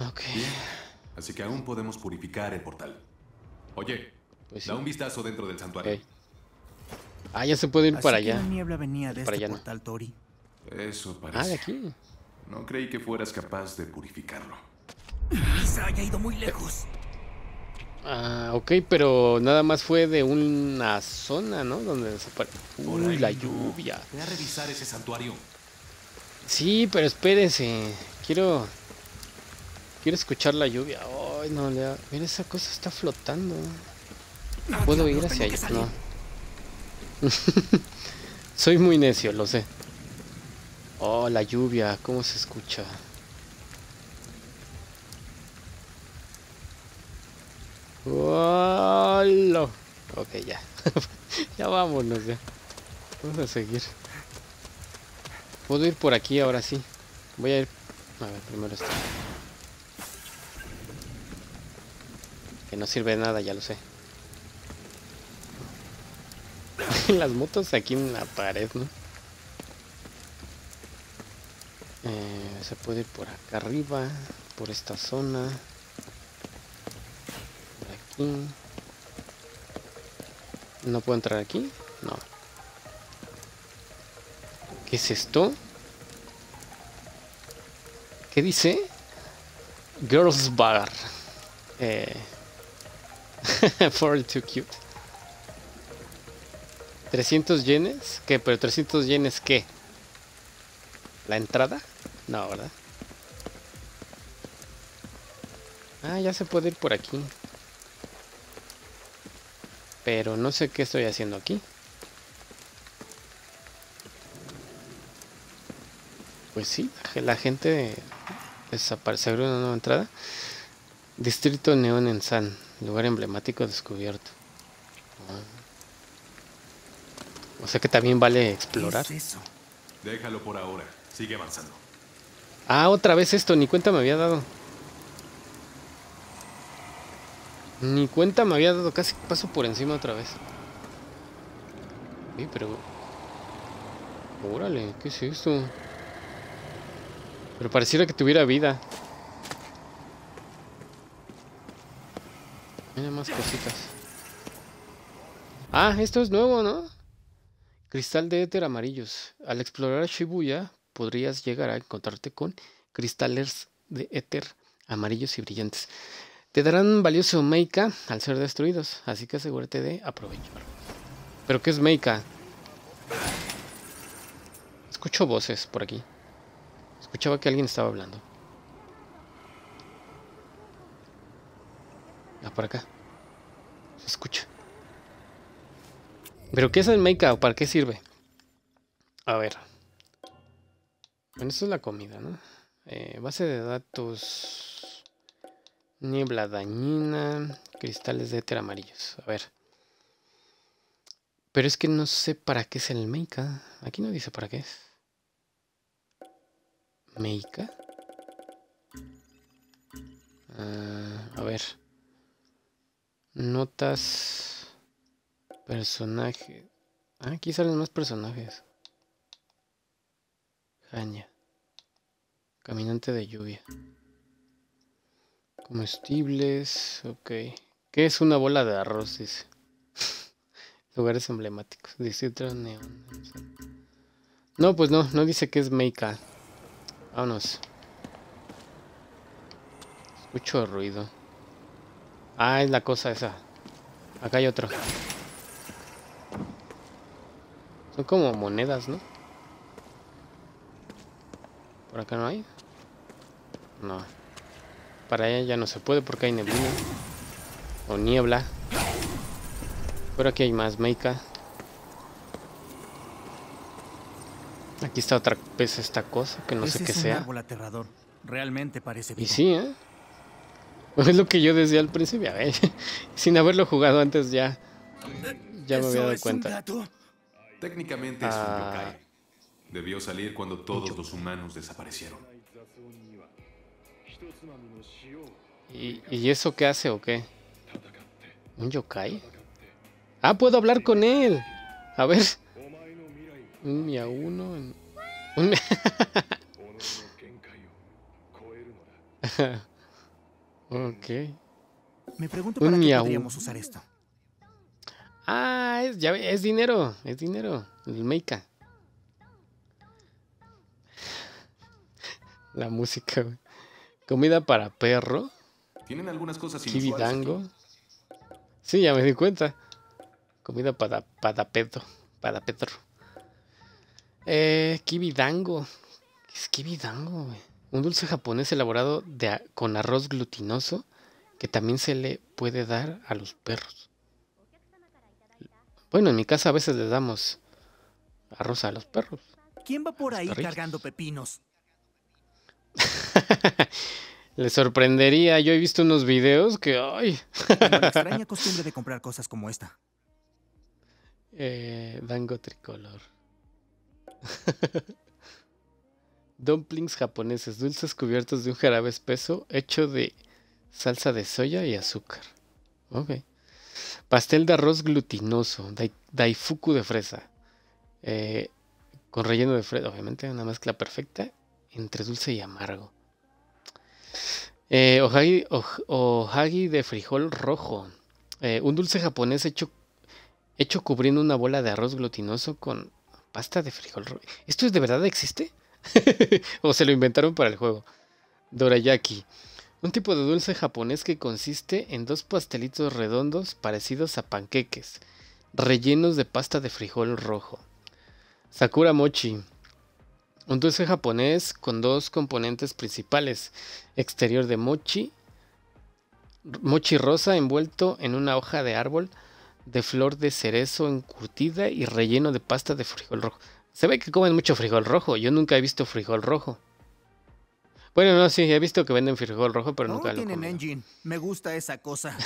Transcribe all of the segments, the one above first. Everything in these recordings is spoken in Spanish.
Ok. Así que aún podemos purificar el portal. Oye, pues da un vistazo dentro del santuario. Ah, ya se puede ir para que allá. La niebla venía de para este portal, Tori. Eso ah, parece. Ah, de aquí. No creí que fueras capaz de purificarlo. Quizá haya ido muy lejos. Ah, ok, pero nada más fue de una zona, ¿no? Donde desapareció. Uy, la lluvia. Voy a revisar ese santuario. Sí, pero espérense. Quiero Quiero escuchar la lluvia. Ay, no, Mira, esa cosa está flotando. ¿Puedo ir hacia allá? No. Soy muy necio, lo sé. Oh, la lluvia, ¿cómo se escucha? Ok, ya. ya vámonos, ya. Vamos a seguir. Puedo ir por aquí ahora sí. Voy a ir... A ver, primero esto. no sirve de nada, ya lo sé. Las motos aquí en la pared, ¿no? Eh, se puede ir por acá arriba, por esta zona. Por aquí. ¿No puedo entrar aquí? No. ¿Qué es esto? ¿Qué dice? Girls Bar. Eh, 300 yenes, ¿qué? Pero 300 yenes, ¿qué? ¿La entrada? No, ¿verdad? Ah, ya se puede ir por aquí. Pero no sé qué estoy haciendo aquí. Pues sí, la gente desapareció una nueva entrada. Distrito Neón en San. Lugar emblemático descubierto. O sea que también vale explorar. Ah, otra vez esto. Ni cuenta me había dado. Ni cuenta me había dado. Casi paso por encima otra vez. Sí, pero... Órale, ¿qué es esto? Pero pareciera que tuviera vida. Mira más cositas. Ah, esto es nuevo, ¿no? Cristal de éter amarillos. Al explorar Shibuya podrías llegar a encontrarte con cristales de éter amarillos y brillantes. Te darán valioso meika al ser destruidos, así que asegúrate de aprovechar ¿Pero qué es meika? Escucho voces por aquí. Escuchaba que alguien estaba hablando. Ah, por acá. Se escucha. ¿Pero qué es el make o ¿Para qué sirve? A ver. Bueno, esto es la comida, ¿no? Eh, base de datos. Niebla dañina. Cristales de éter amarillos. A ver. Pero es que no sé para qué es el Meika. Aquí no dice para qué es. Meika. Ah, a ver. Notas. Personaje. Ah, aquí salen más personajes. Jaña. Caminante de lluvia. Comestibles. Ok. ¿Qué es una bola de arroz? Dice. Lugares emblemáticos. Distrito neón. No, pues no. No dice que es Meika. Vámonos. Escucho ruido. Ah, es la cosa esa. Acá hay otro. Son como monedas, ¿no? ¿Por acá no hay? No. Para allá ya no se puede porque hay neblina. O niebla. Pero aquí hay más Meika. Aquí está otra vez esta cosa que no sé qué sea. Árbol aterrador. Realmente parece Y sí, ¿eh? Pues es lo que yo decía al principio, a ver, sin haberlo jugado antes ya, ya me había dado cuenta. Técnicamente es un ah. yokai. Debió salir cuando todos los humanos desaparecieron. ¿Y, eso qué hace o qué? ¿Un yokai? Ah, puedo hablar con él. A ver. Un Mia uno Un... Ok. Me pregunto para qué podríamos usar esto. Ah, es, ya, es dinero, es dinero. El Meika. La música, Comida para perro. Tienen algunas cosas Kibidango. Sí, ya me di cuenta. Comida para, para Para petro. Eh, kibidango. es kibidango, güey? un dulce japonés elaborado con arroz glutinoso que también se le puede dar a los perros. Bueno, en mi casa a veces le damos arroz a los perros. ¿Quién va por ahí cargando pepinos? le sorprendería, yo he visto unos videos que... ¡ay! la extraña costumbre de comprar cosas como esta. Eh, tricolor. Dumplings japoneses, dulces cubiertos de un jarabe espeso hecho de salsa de soya y azúcar. Ok. Pastel de arroz glutinoso, daifuku de fresa. Eh, con relleno de fresa, obviamente, una mezcla perfecta entre dulce y amargo. Eh, ohagi, de frijol rojo. Eh, un dulce japonés hecho, hecho cubriendo una bola de arroz glutinoso con pasta de frijol rojo. ¿Esto es de verdad existe? o se lo inventaron para el juego. Dorayaki. Un tipo de dulce japonés que consiste en dos pastelitos redondos parecidos a panqueques, rellenos de pasta de frijol rojo. Sakura Mochi. Un dulce japonés con dos componentes principales, exterior de mochi, mochi rosa envuelto en una hoja de árbol, de flor de cerezo encurtida y relleno de pasta de frijol rojo. Se ve que comen mucho frijol rojo. Yo nunca he visto frijol rojo. Bueno, no, sí, he visto que venden frijol rojo, pero nunca lo tienen engine. Me gusta esa cosa.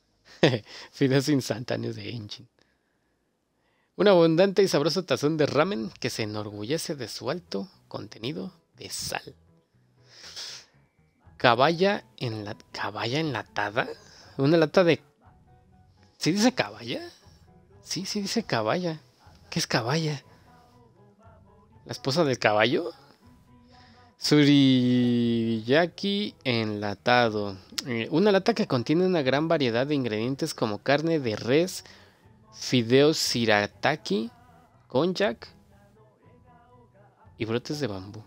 Fideos instantáneos de engine. Un abundante y sabroso tazón de ramen que se enorgullece de su alto contenido de sal. Caballa en caballa enlatada, una lata de ¿Sí dice caballa? Sí, sí dice caballa. ¿Qué es caballa? La esposa del caballo. Suriyaki enlatado. Eh, una lata que contiene una gran variedad de ingredientes como carne de res, fideos sirataki, konjac y brotes de bambú.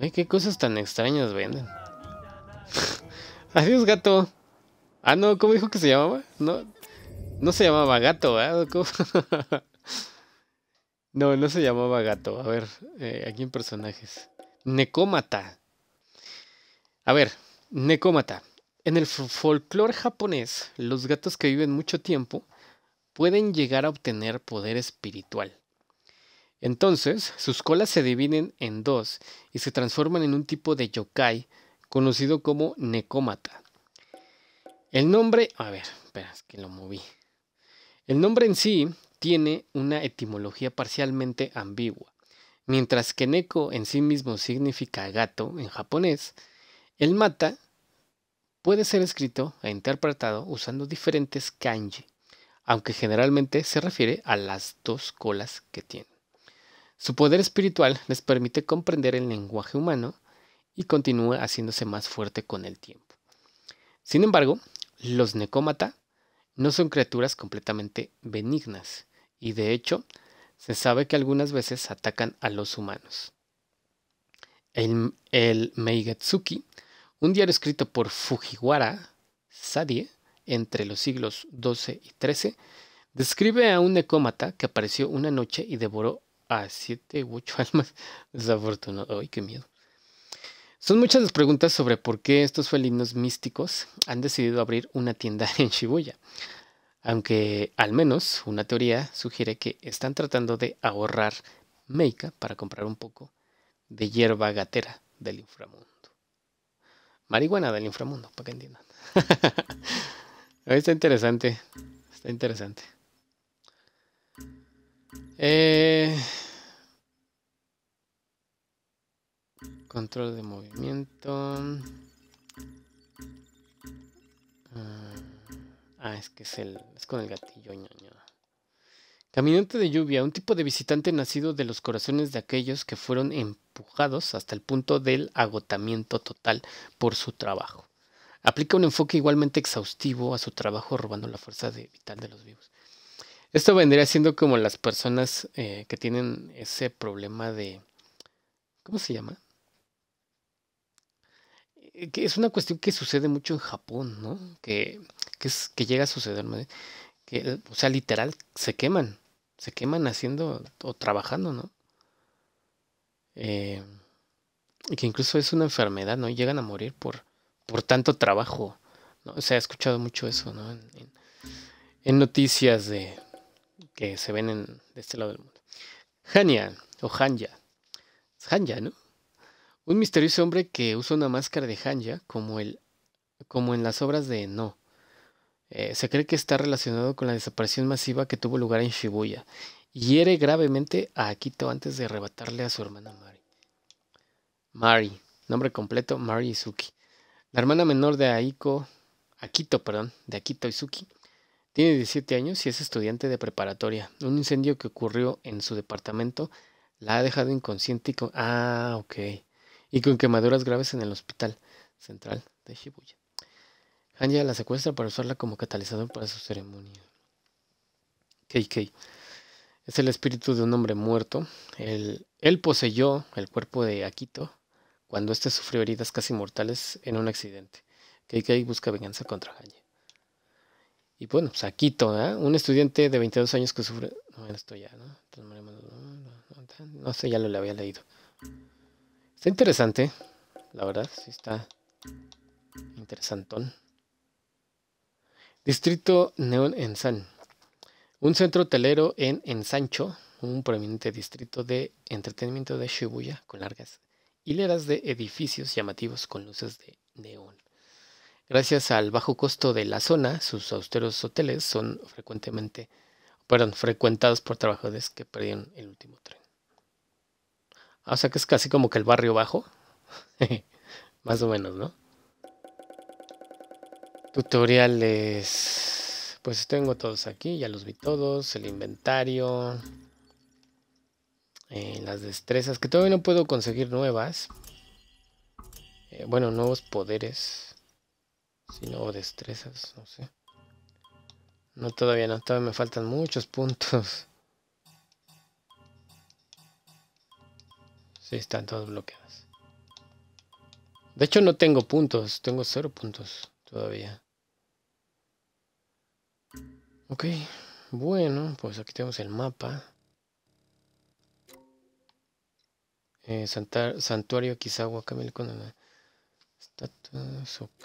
Ay, qué cosas tan extrañas venden. Adiós, gato. Ah, no, ¿cómo dijo que se llamaba? No, no se llamaba gato, ¿eh? No, no se llamaba gato. A ver, eh, aquí en personajes. Necómata. A ver, Necómata. En el folclore japonés, los gatos que viven mucho tiempo pueden llegar a obtener poder espiritual. Entonces, sus colas se dividen en dos y se transforman en un tipo de yokai conocido como Necómata. El nombre, a ver, espera, es que lo moví. El nombre en sí tiene una etimología parcialmente ambigua. Mientras que neko en sí mismo significa gato en japonés, el mata puede ser escrito e interpretado usando diferentes kanji, aunque generalmente se refiere a las dos colas que tiene. Su poder espiritual les permite comprender el lenguaje humano y continúa haciéndose más fuerte con el tiempo. Sin embargo, los Nekomata no son criaturas completamente benignas, y de hecho se sabe que algunas veces atacan a los humanos. El, el Meigatsuki, un diario escrito por Fujiwara Sadie entre los siglos XII y XIII, describe a un necómata que apareció una noche y devoró a siete u ocho almas. Desafortunado, ay, qué miedo. Son muchas las preguntas sobre por qué estos felinos místicos han decidido abrir una tienda en Shibuya aunque al menos una teoría sugiere que están tratando de ahorrar Meika para comprar un poco de hierba gatera del inframundo. Marihuana del inframundo, para que entiendan. está interesante, está interesante. Eh, control de movimiento. Ah. Ah, es que es, el, es con el gatillo, Caminante de lluvia, un tipo de visitante nacido de los corazones de aquellos que fueron empujados hasta el punto del agotamiento total por su trabajo. Aplica un enfoque igualmente exhaustivo a su trabajo robando la fuerza vital de los vivos. Esto vendría siendo como las personas eh, que tienen ese problema de... ¿Cómo se llama? Eh, que es una cuestión que sucede mucho en Japón, ¿no? Que que, es, que llega a suceder que, o sea, literal, se queman, se queman haciendo o trabajando, ¿no? Eh, y que incluso es una enfermedad, ¿no? Llegan a morir por, por tanto trabajo, ¿no? O sea, escuchado mucho eso, ¿no? En, noticias de que se ven de este lado del mundo. Hanya, o Hanja, Hanja, ¿no? Un misterioso hombre que usa una máscara de Hanja como, el, como en las obras de No, eh, se cree que está relacionado con la desaparición masiva que tuvo lugar en Shibuya hiere gravemente a Akito antes de arrebatarle a su hermana Mari. Mari, nombre completo Mari Izuki. La hermana menor de Aiko, Akito, perdón, de Akito Izuki, tiene 17 años y es estudiante de preparatoria. Un incendio que ocurrió en su departamento la ha dejado inconsciente Y con ah, quemaduras graves en el hospital central de Shibuya. Hanya la secuestra para usarla como catalizador para su ceremonia. KK. Es el espíritu de un hombre muerto. Él, él poseyó el cuerpo de Akito cuando éste sufrió heridas casi mortales en un accidente. KK busca venganza contra Hanya. Y bueno, pues Akito, ¿eh? un estudiante de 22 años que sufre... No, esto ya, ¿no? No sé, ya lo había leído. Está interesante, la verdad, sí está interesantón. Distrito Neón Ensan. Un centro hotelero en Ensancho, un prominente distrito de entretenimiento de Shibuya, con largas hileras de edificios llamativos con luces de neón. Gracias al bajo costo de la zona, sus austeros hoteles son frecuentemente, perdón, frecuentados por trabajadores que perdieron el último tren. O sea que es casi como que el barrio bajo. Más o menos, ¿no? Tutoriales. Pues tengo todos aquí, ya los vi todos. El inventario. Eh, las destrezas, que todavía no puedo conseguir nuevas. Eh, bueno, nuevos poderes. no, destrezas, no sé. No, todavía no, todavía me faltan muchos puntos. Sí, están todos bloqueados. De hecho, no tengo puntos, tengo cero puntos todavía. Ok, bueno, pues aquí tenemos el mapa. Eh, Santar, santuario Kizawa con la estatus ok.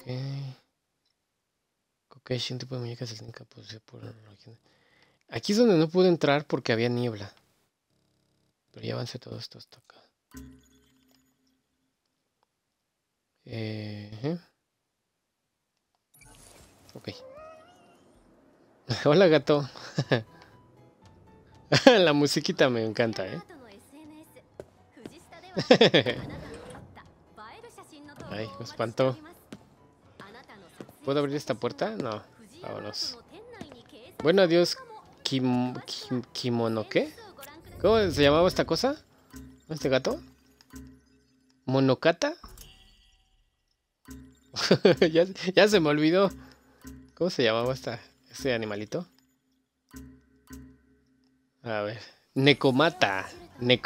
muñecas Aquí es donde no pude entrar porque había niebla. Pero ya avancé todo esto hasta acá. ¿eh? Ok. Hola gato. La musiquita me encanta, ¿eh? Ay, me espantó. ¿Puedo abrir esta puerta? No. Vámonos. Bueno, adiós. Kim, kimono, ¿qué? ¿Cómo se llamaba esta cosa? ¿Este gato? ¿Monokata? ya se me olvidó. ¿Cómo se llamaba esta, este animalito? A ver. Necomata.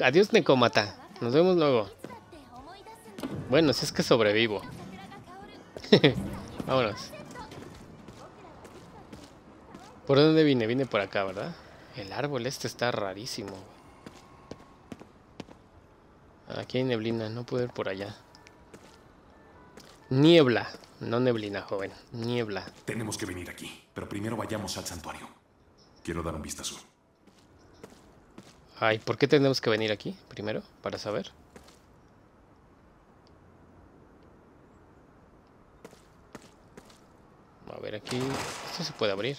Adiós, Necomata. Nos vemos luego. Bueno, si es que sobrevivo. Vámonos. ¿Por dónde vine? Vine por acá, ¿verdad? El árbol este está rarísimo. Aquí hay neblina, no puedo ir por allá. Niebla. No neblina, joven. Niebla. Tenemos que venir aquí, pero primero vayamos al santuario. Quiero dar un vistazo. Ay, ¿por qué tenemos que venir aquí primero? Para saber. A ver, aquí... Esto se puede abrir.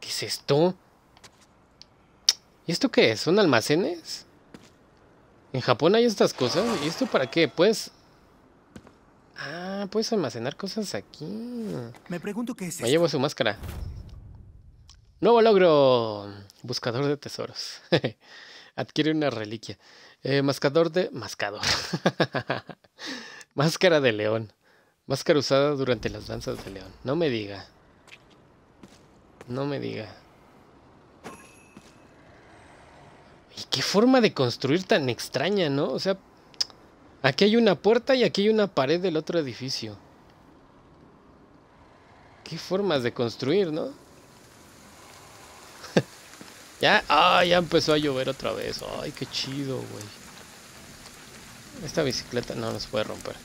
¿Qué es esto? ¿Y esto qué es? ¿Son almacenes? ¿En Japón hay estas cosas? ¿Y esto para qué? Pues Ah, puedes almacenar cosas aquí. Me pregunto qué es Me llevo su máscara. Nuevo logro. Buscador de tesoros. Adquiere una reliquia. Eh, mascador de... Mascador. Máscara de león. Máscara usada durante las danzas de león. No me diga. No me diga. ¿Y qué forma de construir tan extraña, no? O sea, Aquí hay una puerta y aquí hay una pared del otro edificio. Qué formas de construir, ¿no? ya, ah, ya empezó a llover otra vez. Ay, qué chido, güey. Esta bicicleta no nos puede romper.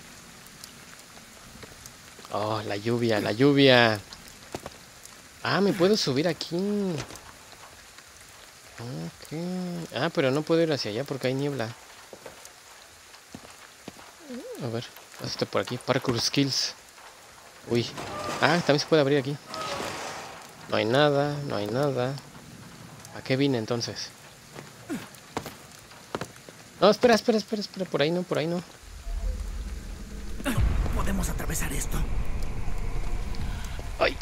Oh, la lluvia, la lluvia. Ah, me puedo subir aquí. Ah, pero no puedo ir hacia allá porque hay niebla. A ver, este por aquí. Parkour Skills. Uy. Ah, también se puede abrir aquí. No hay nada, no hay nada. ¿A qué vine entonces? No, espera, espera, espera, espera. Por ahí no, por ahí no. Podemos atravesar esto. Ay.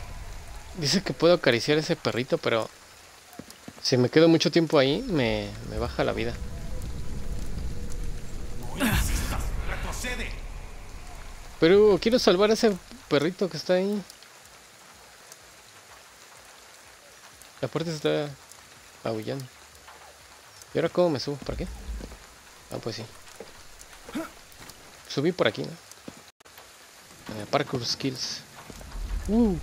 Dice que puedo acariciar ese perrito, pero... Si me quedo mucho tiempo ahí, me baja la vida. Pero quiero salvar a ese perrito que está ahí. La puerta está aullando. ¿Y ahora cómo me subo? ¿Para qué? Ah, pues sí. Subí por aquí, ¿no? Ah, parkour skills. Uh.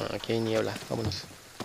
Ah, aquí hay niebla, vámonos.